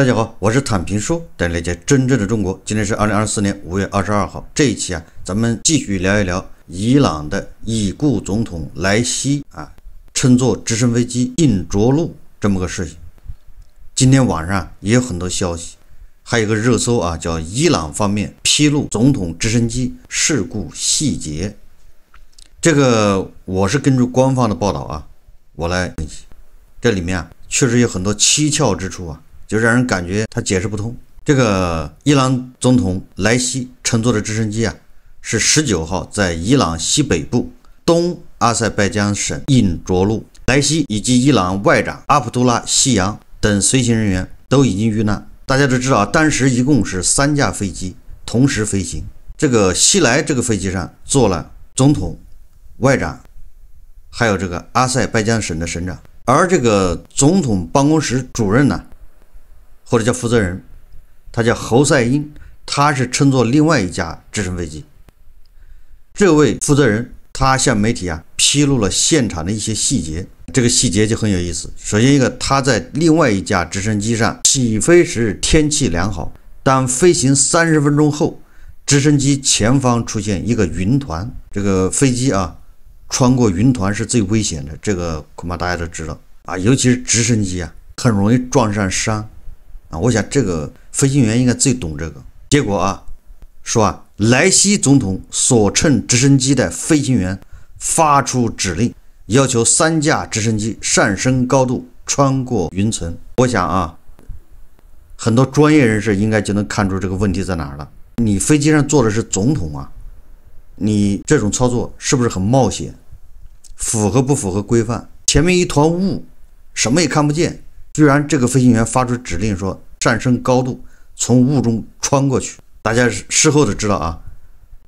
大家好，我是坦平说，带你了解真正的中国。今天是二零二四年五月二十二号，这一期啊，咱们继续聊一聊伊朗的已故总统莱西啊，乘坐直升飞机硬着陆这么个事情。今天晚上也有很多消息，还有个热搜啊，叫伊朗方面披露总统直升机事故细节。这个我是根据官方的报道啊，我来分析，这里面啊确实有很多蹊跷之处啊。就让人感觉他解释不通。这个伊朗总统莱西乘坐的直升机啊，是十九号在伊朗西北部东阿塞拜疆省印着陆，莱西以及伊朗外长阿卜杜拉·西扬等随行人员都已经遇难。大家都知道当时一共是三架飞机同时飞行。这个西莱这个飞机上坐了总统、外长，还有这个阿塞拜疆省的省长，而这个总统办公室主任呢？或者叫负责人，他叫侯赛因，他是乘坐另外一架直升飞机。这位负责人他向媒体啊披露了现场的一些细节，这个细节就很有意思。首先，一个他在另外一架直升机上起飞时天气良好，当飞行三十分钟后，直升机前方出现一个云团。这个飞机啊穿过云团是最危险的，这个恐怕大家都知道啊，尤其是直升机啊，很容易撞上山。啊，我想这个飞行员应该最懂这个。结果啊，说啊，莱西总统所乘直升机的飞行员发出指令，要求三架直升机上升高度，穿过云层。我想啊，很多专业人士应该就能看出这个问题在哪儿了。你飞机上坐的是总统啊，你这种操作是不是很冒险？符合不符合规范？前面一团雾，什么也看不见。居然这个飞行员发出指令说上升高度，从雾中穿过去。大家事后都知道啊，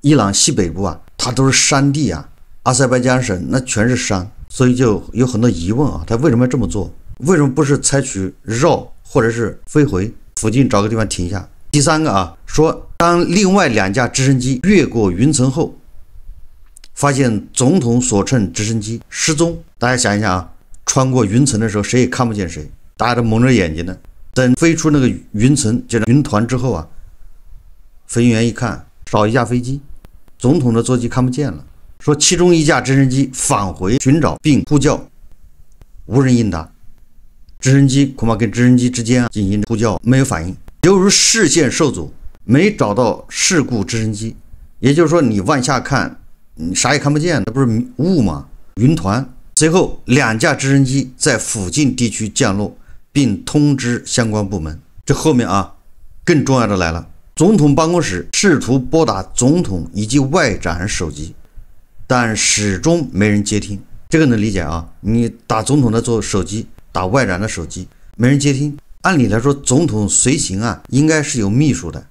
伊朗西北部啊，它都是山地啊，阿塞拜疆省那全是山，所以就有很多疑问啊，他为什么要这么做？为什么不是采取绕或者是飞回附近找个地方停下？第三个啊，说当另外两架直升机越过云层后，发现总统所乘直升机失踪。大家想一想啊，穿过云层的时候，谁也看不见谁。大家都蒙着眼睛呢。等飞出那个云层，就是云团之后啊，飞行员一看，少一架飞机，总统的座机看不见了。说其中一架直升机返回寻找并呼叫，无人应答。直升机恐怕跟直升机之间进行呼叫没有反应。由于视线受阻，没找到事故直升机。也就是说，你往下看，你啥也看不见，那不是雾吗？云团。随后，两架直升机在附近地区降落。并通知相关部门。这后面啊，更重要的来了。总统办公室试图拨打总统以及外长手机，但始终没人接听。这个能理解啊，你打总统的座手机，打外长的手机，没人接听。按理来说，总统随行啊，应该是有秘书的，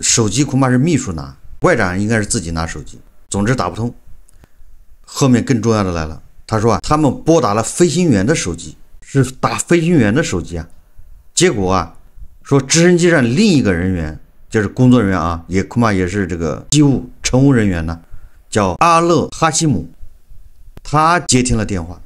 手机恐怕是秘书拿；外长应该是自己拿手机。总之打不通。后面更重要的来了，他说啊，他们拨打了飞行员的手机。是打飞行员的手机啊，结果啊，说直升机上另一个人员，就是工作人员啊，也恐怕也是这个机务乘务人员呢，叫阿勒哈西姆，他接听了电话，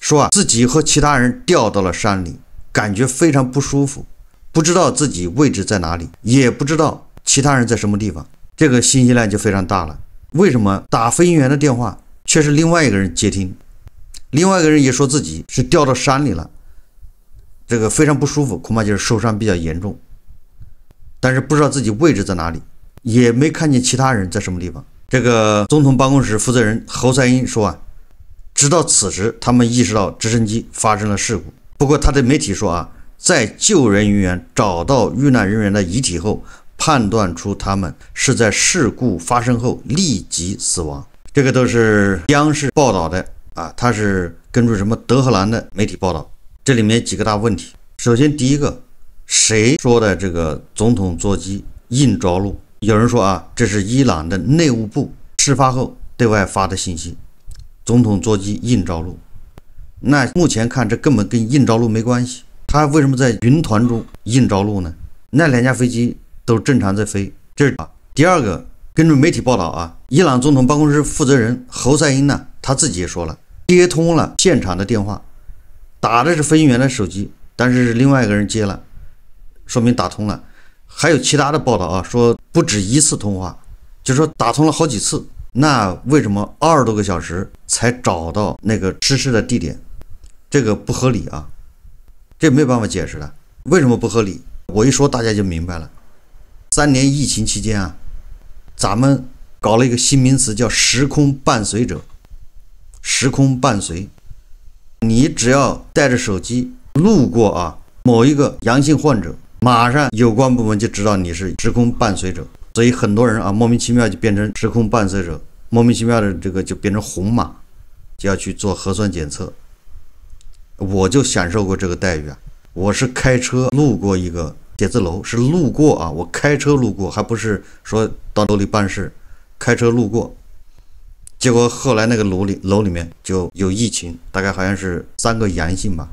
说啊，自己和其他人掉到了山里，感觉非常不舒服，不知道自己位置在哪里，也不知道其他人在什么地方。这个信息量就非常大了，为什么打飞行员的电话却是另外一个人接听？另外一个人也说自己是掉到山里了，这个非常不舒服，恐怕就是受伤比较严重，但是不知道自己位置在哪里，也没看见其他人在什么地方。这个总统办公室负责人侯赛因说啊，直到此时他们意识到直升机发生了事故。不过他对媒体说啊，在救援人员找到遇难人员的遗体后，判断出他们是在事故发生后立即死亡。这个都是央视报道的。啊，他是根据什么德黑兰的媒体报道，这里面几个大问题。首先，第一个，谁说的这个总统座机硬着陆？有人说啊，这是伊朗的内务部事发后对外发的信息，总统座机硬着陆。那目前看，这根本跟硬着陆没关系。他为什么在云团中硬着陆呢？那两架飞机都正常在飞。这是啊，第二个，根据媒体报道啊，伊朗总统办公室负责人侯赛因呢，他自己也说了。接通了现场的电话，打的是飞行员的手机，但是另外一个人接了，说明打通了。还有其他的报道啊，说不止一次通话，就说打通了好几次。那为什么二十多个小时才找到那个失事的地点？这个不合理啊，这没有办法解释的。为什么不合理？我一说大家就明白了。三年疫情期间啊，咱们搞了一个新名词叫“时空伴随者”。时空伴随，你只要带着手机路过啊，某一个阳性患者，马上有关部门就知道你是时空伴随者，所以很多人啊莫名其妙就变成时空伴随者，莫名其妙的这个就变成红码，就要去做核酸检测。我就享受过这个待遇啊，我是开车路过一个写字楼，是路过啊，我开车路过，还不是说到楼里办事，开车路过。结果后来那个楼里楼里面就有疫情，大概好像是三个阳性吧。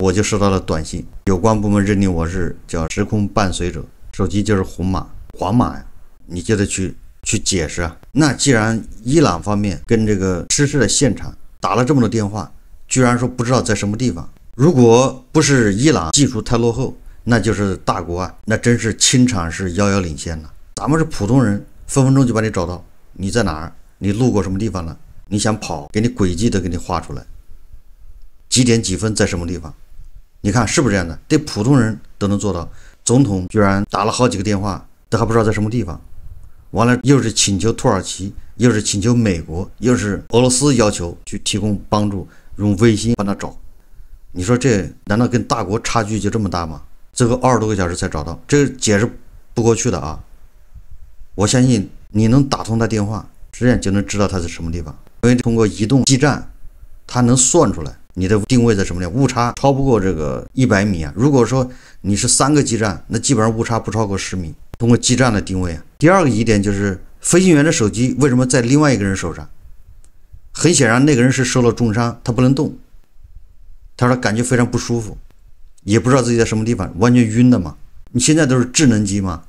我就收到了短信，有关部门认定我是叫时空伴随者，手机就是红码、黄码呀，你就得去去解释啊。那既然伊朗方面跟这个失事的现场打了这么多电话，居然说不知道在什么地方。如果不是伊朗技术太落后，那就是大国啊，那真是清场是遥遥领先了。咱们是普通人，分分钟就把你找到，你在哪儿？你路过什么地方了？你想跑，给你轨迹都给你画出来，几点几分在什么地方？你看是不是这样的？对普通人都能做到，总统居然打了好几个电话，都还不知道在什么地方。完了又是请求土耳其，又是请求美国，又是俄罗斯要求去提供帮助，用卫星帮他找。你说这难道跟大国差距就这么大吗？最后二十多个小时才找到，这个解释不过去的啊！我相信你能打通他电话。实际上就能知道它在什么地方，因为通过移动基站，它能算出来你的定位在什么地方，误差超不过这个一百米啊。如果说你是三个基站，那基本上误差不超过十米。通过基站的定位啊。第二个疑点就是飞行员的手机为什么在另外一个人手上？很显然，那个人是受了重伤，他不能动，他说感觉非常不舒服，也不知道自己在什么地方，完全晕的嘛。你现在都是智能机嘛，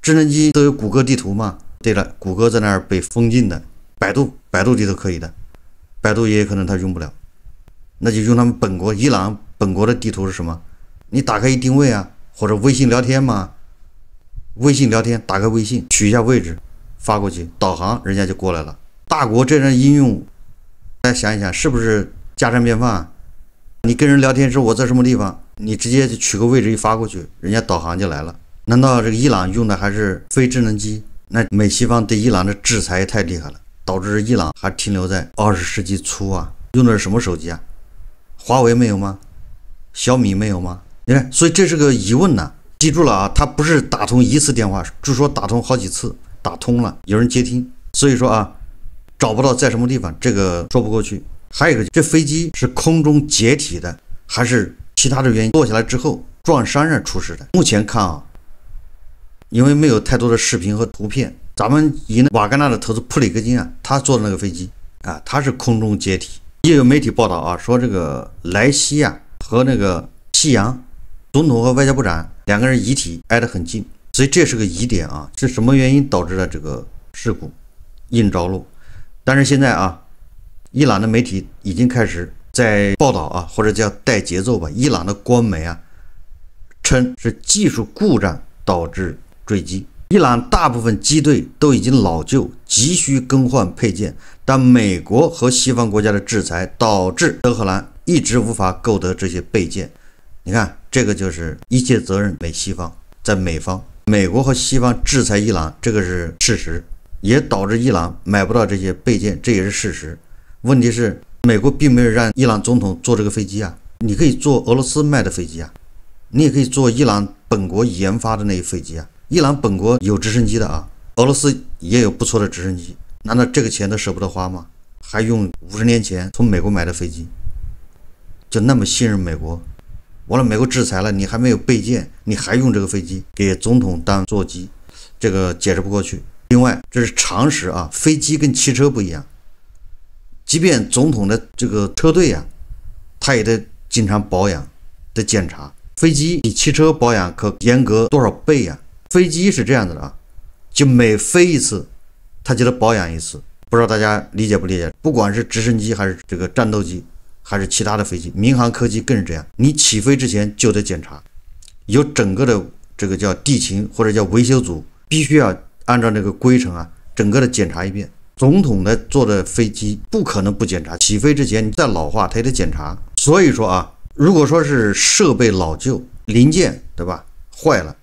智能机都有谷歌地图嘛。对了，谷歌在那儿被封禁的，百度百度地图可以的，百度也有可能它用不了，那就用他们本国伊朗本国的地图是什么？你打开一定位啊，或者微信聊天嘛，微信聊天打开微信取一下位置发过去，导航人家就过来了。大国这样应用，大家想一想，是不是家常便饭？你跟人聊天时，我在什么地方，你直接就取个位置一发过去，人家导航就来了。难道这个伊朗用的还是非智能机？那美西方对伊朗的制裁太厉害了，导致伊朗还停留在二十世纪初啊，用的是什么手机啊？华为没有吗？小米没有吗？你看，所以这是个疑问呢。记住了啊，他不是打通一次电话，据说打通好几次，打通了有人接听，所以说啊，找不到在什么地方，这个说不过去。还有一个，这飞机是空中解体的，还是其他的原因落下来之后撞山上出事的？目前看啊。因为没有太多的视频和图片，咱们以瓦格纳的投资普里戈金啊，他坐的那个飞机啊，他是空中解体。也有媒体报道啊，说这个莱西啊和那个西洋总统和外交部长两个人遗体挨得很近，所以这是个疑点啊，是什么原因导致了这个事故，硬着陆？但是现在啊，伊朗的媒体已经开始在报道啊，或者叫带节奏吧。伊朗的官媒啊称是技术故障导致。坠机，伊朗大部分机队都已经老旧，急需更换配件，但美国和西方国家的制裁导致德、黑兰一直无法购得这些备件。你看，这个就是一切责任美西方在美方、美国和西方制裁伊朗，这个是事实，也导致伊朗买不到这些备件，这也是事实。问题是，美国并没有让伊朗总统坐这个飞机啊，你可以坐俄罗斯卖的飞机啊，你也可以坐伊朗本国研发的那些飞机啊。伊朗本国有直升机的啊，俄罗斯也有不错的直升机。难道这个钱都舍不得花吗？还用五十年前从美国买的飞机，就那么信任美国？完了，美国制裁了，你还没有备件，你还用这个飞机给总统当座机，这个解释不过去。另外，这是常识啊，飞机跟汽车不一样。即便总统的这个车队呀，他也得经常保养、得检查。飞机比汽车保养可严格多少倍呀？飞机是这样子的啊，就每飞一次，它就得保养一次。不知道大家理解不理解？不管是直升机还是这个战斗机，还是其他的飞机，民航科技更是这样。你起飞之前就得检查，有整个的这个叫地勤或者叫维修组，必须要按照那个规程啊，整个的检查一遍。总统的坐的飞机不可能不检查，起飞之前你再老化，他也得检查。所以说啊，如果说是设备老旧，零件对吧坏了。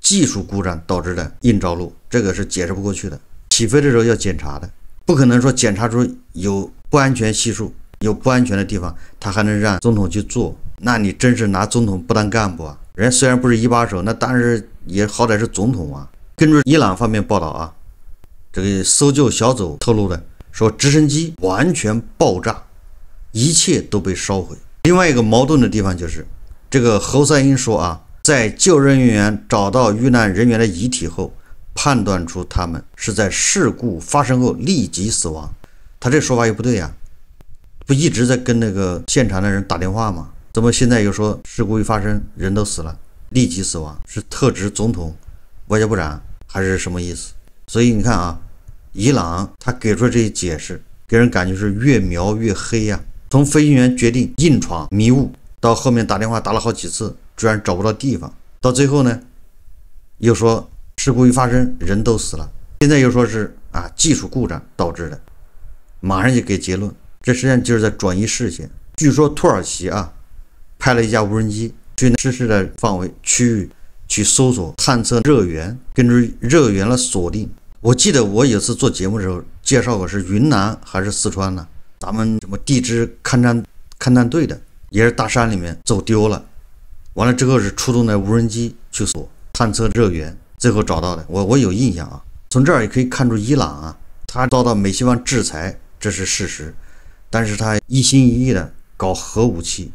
技术故障导致的硬着陆，这个是解释不过去的。起飞的时候要检查的，不可能说检查出有不安全系数、有不安全的地方，他还能让总统去做？那你真是拿总统不当干部啊！人虽然不是一把手，那当然也好歹是总统啊。根据伊朗方面报道啊，这个搜救小组透露的说，直升机完全爆炸，一切都被烧毁。另外一个矛盾的地方就是，这个侯赛因说啊。在救人员找到遇难人员的遗体后，判断出他们是在事故发生后立即死亡。他这说法也不对呀，不一直在跟那个现场的人打电话吗？怎么现在又说事故一发生人都死了，立即死亡是特指总统、外交部长还是什么意思？所以你看啊，伊朗他给出这些解释，给人感觉是越描越黑呀。从飞行员决定硬闯迷雾，到后面打电话打了好几次。居然找不到地方，到最后呢，又说事故一发生人都死了，现在又说是啊技术故障导致的，马上就给结论，这实际上就是在转移视线。据说土耳其啊，派了一架无人机去失事的范围区域去搜索探测热源，根据热源来锁定。我记得我有次做节目的时候介绍过是云南还是四川呢？咱们什么地质勘探勘探队的，也是大山里面走丢了。完了之后是出动的无人机去搜探测热源，最后找到的。我我有印象啊，从这儿也可以看出伊朗啊，他遭到美西方制裁这是事实，但是他一心一意的搞核武器，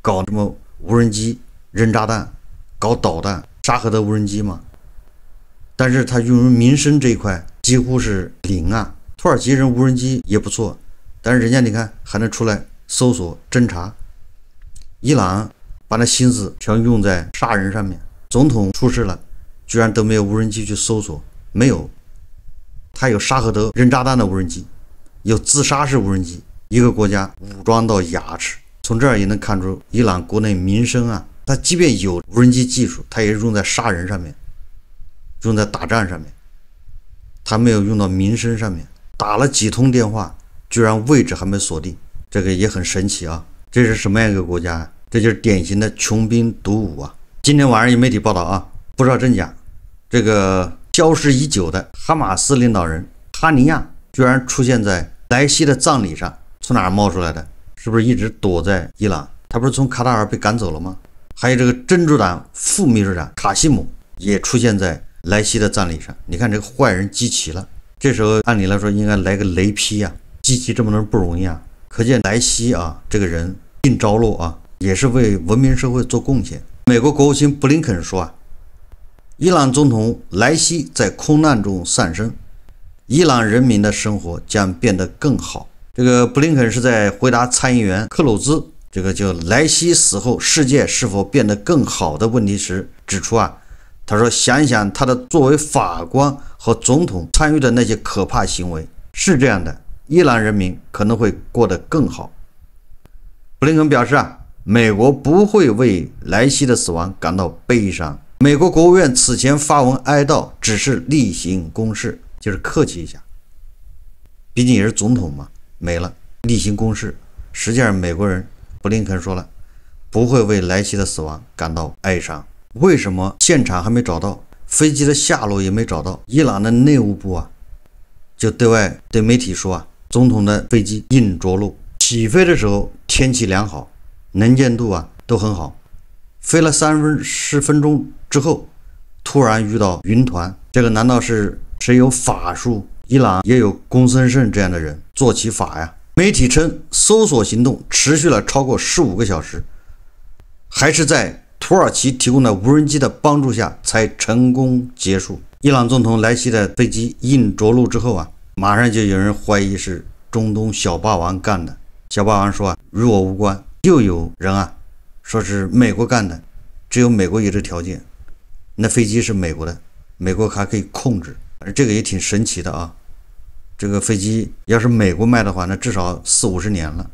搞什么无人机扔炸弹，搞导弹，沙盒的无人机嘛。但是他用于民生这一块几乎是零啊。土耳其人无人机也不错，但是人家你看还能出来搜索侦查，伊朗。把那心思全用在杀人上面。总统出事了，居然都没有无人机去搜索，没有。他有沙赫德扔炸弹的无人机，有自杀式无人机。一个国家武装到牙齿，从这儿也能看出伊朗国内民生啊。他即便有无人机技术，他也用在杀人上面，用在打仗上面，他没有用到民生上面。打了几通电话，居然位置还没锁定，这个也很神奇啊。这是什么样一个国家？这就是典型的穷兵黩武啊！今天晚上有媒体报道啊，不知道真假。这个消失已久的哈马斯领导人哈尼亚居然出现在莱西的葬礼上，从哪冒出来的？是不是一直躲在伊朗？他不是从卡塔尔被赶走了吗？还有这个真主党副秘书长卡西姆也出现在莱西的葬礼上。你看，这个坏人集齐了。这时候按理来说应该来个雷劈呀！集齐这么多人不容易啊，可见莱西啊这个人硬着落啊。也是为文明社会做贡献。美国国务卿布林肯说：“啊，伊朗总统莱西在空难中丧生，伊朗人民的生活将变得更好。”这个布林肯是在回答参议员克鲁兹这个叫莱西死后世界是否变得更好的问题时指出啊，他说：“想一想他的作为法官和总统参与的那些可怕行为，是这样的，伊朗人民可能会过得更好。”布林肯表示啊。美国不会为莱西的死亡感到悲伤。美国国务院此前发文哀悼，只是例行公事，就是客气一下。毕竟也是总统嘛，没了，例行公事。实际上，美国人布林肯说了，不会为莱西的死亡感到哀伤。为什么现场还没找到飞机的下落，也没找到？伊朗的内务部啊，就对外对媒体说啊，总统的飞机硬着陆，起飞的时候天气良好。能见度啊都很好，飞了三分十分钟之后，突然遇到云团，这个难道是谁有法术？伊朗也有公孙胜这样的人做起法呀？媒体称，搜索行动持续了超过十五个小时，还是在土耳其提供的无人机的帮助下才成功结束。伊朗总统莱西的飞机硬着陆之后啊，马上就有人怀疑是中东小霸王干的。小霸王说啊，与我无关。又有人啊，说是美国干的，只有美国有这条件。那飞机是美国的，美国还可以控制，这个也挺神奇的啊。这个飞机要是美国卖的话，那至少四五十年了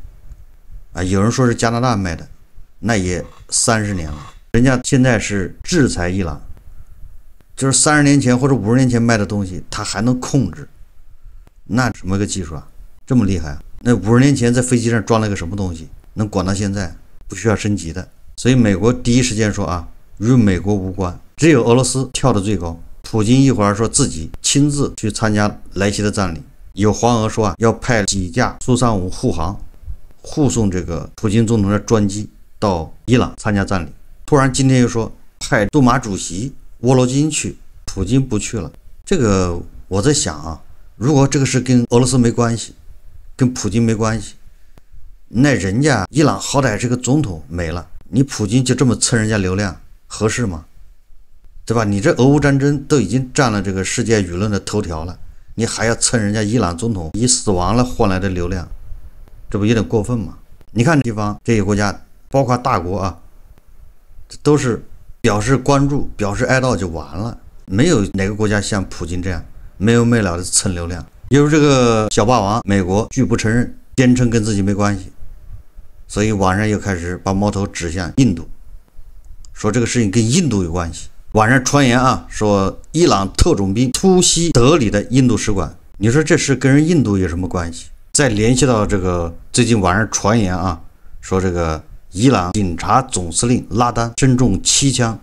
啊。有人说是加拿大卖的，那也三十年了。人家现在是制裁伊朗，就是三十年前或者五十年前卖的东西，他还能控制，那什么个技术啊？这么厉害？那五十年前在飞机上装了个什么东西？能管到现在不需要升级的，所以美国第一时间说啊，与美国无关，只有俄罗斯跳得最高。普京一会儿说自己亲自去参加莱西的葬礼，有黄俄说啊，要派几架苏三五护航护送这个普京总统的专机到伊朗参加葬礼。突然今天又说派杜马主席沃罗金去，普京不去了。这个我在想啊，如果这个事跟俄罗斯没关系，跟普京没关系。那人家伊朗好歹是个总统没了，你普京就这么蹭人家流量合适吗？对吧？你这俄乌战争都已经占了这个世界舆论的头条了，你还要蹭人家伊朗总统以死亡了换来的流量，这不有点过分吗？你看地方这些国家，包括大国啊，都是表示关注、表示哀悼就完了，没有哪个国家像普京这样没完没了的蹭流量。比如这个小霸王美国拒不承认，坚称跟自己没关系。所以，网上又开始把矛头指向印度，说这个事情跟印度有关系。网上传言啊，说伊朗特种兵突袭德里的印度使馆，你说这事跟人印度有什么关系？再联系到这个最近网上传言啊，说这个伊朗警察总司令拉丹身中七枪，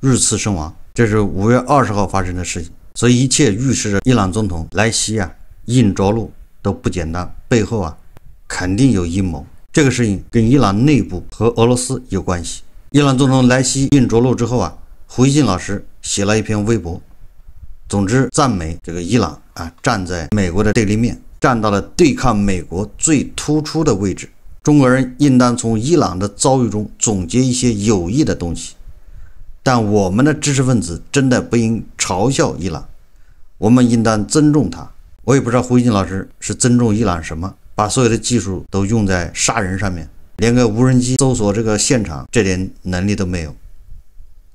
遇刺身亡，这是五月二十号发生的事情。所以，一切预示着伊朗总统莱西啊，硬着陆都不简单，背后啊，肯定有阴谋。这个事情跟伊朗内部和俄罗斯有关系。伊朗总统莱希硬着陆之后啊，胡锡进老师写了一篇微博，总之赞美这个伊朗啊，站在美国的对立面，站到了对抗美国最突出的位置。中国人应当从伊朗的遭遇中总结一些有益的东西，但我们的知识分子真的不应嘲笑伊朗，我们应当尊重他。我也不知道胡锡进老师是尊重伊朗什么。把所有的技术都用在杀人上面，连个无人机搜索这个现场这点能力都没有。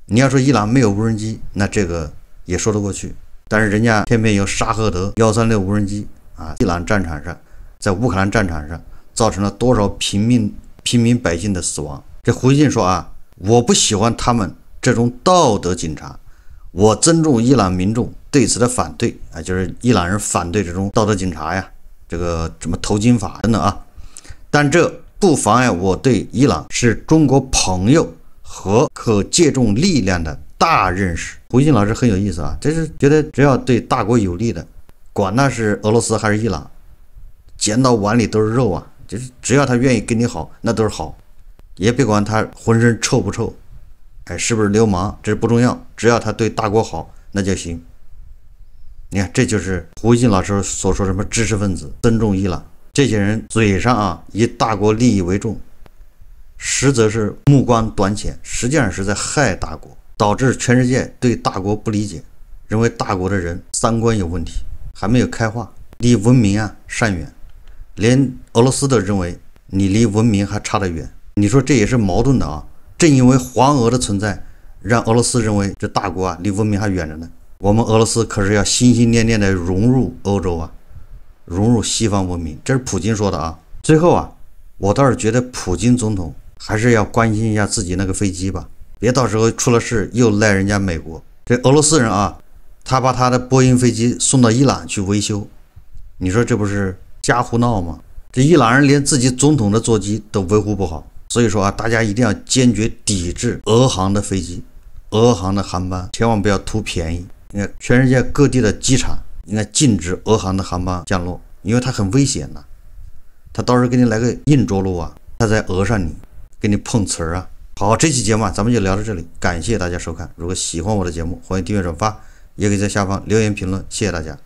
你要说伊朗没有无人机，那这个也说得过去。但是人家偏偏有沙赫德幺三六无人机啊，伊朗战场上，在乌克兰战场上造成了多少平民、平民百姓的死亡？这胡进说啊，我不喜欢他们这种道德警察，我尊重伊朗民众对此的反对啊，就是伊朗人反对这种道德警察呀。这个什么投金法等等啊，但这不妨碍我对伊朗是中国朋友和可借重力量的大认识。胡鑫老师很有意思啊，就是觉得只要对大国有利的，管那是俄罗斯还是伊朗，捡到碗里都是肉啊！就是只要他愿意跟你好，那都是好，也别管他浑身臭不臭，哎，是不是流氓？这不重要，只要他对大国好，那就行。你看，这就是胡锡进老师所说什么知识分子尊重伊朗这些人嘴上啊以大国利益为重，实则是目光短浅，实际上是在害大国，导致全世界对大国不理解，认为大国的人三观有问题，还没有开化，离文明啊尚远，连俄罗斯都认为你离文明还差得远。你说这也是矛盾的啊！正因为黄俄的存在，让俄罗斯认为这大国啊离文明还远着呢。我们俄罗斯可是要心心念念的融入欧洲啊，融入西方文明，这是普京说的啊。最后啊，我倒是觉得普京总统还是要关心一下自己那个飞机吧，别到时候出了事又赖人家美国。这俄罗斯人啊，他把他的波音飞机送到伊朗去维修，你说这不是瞎胡闹吗？这伊朗人连自己总统的座机都维护不好，所以说啊，大家一定要坚决抵制俄航的飞机，俄航的航班千万不要图便宜。你看全世界各地的机场应该禁止俄航的航班降落，因为它很危险呐。它到时候给你来个硬着陆啊，它再讹上你，给你碰瓷儿啊。好，这期节目啊、咱们就聊到这里，感谢大家收看。如果喜欢我的节目，欢迎订阅转发，也可以在下方留言评论。谢谢大家。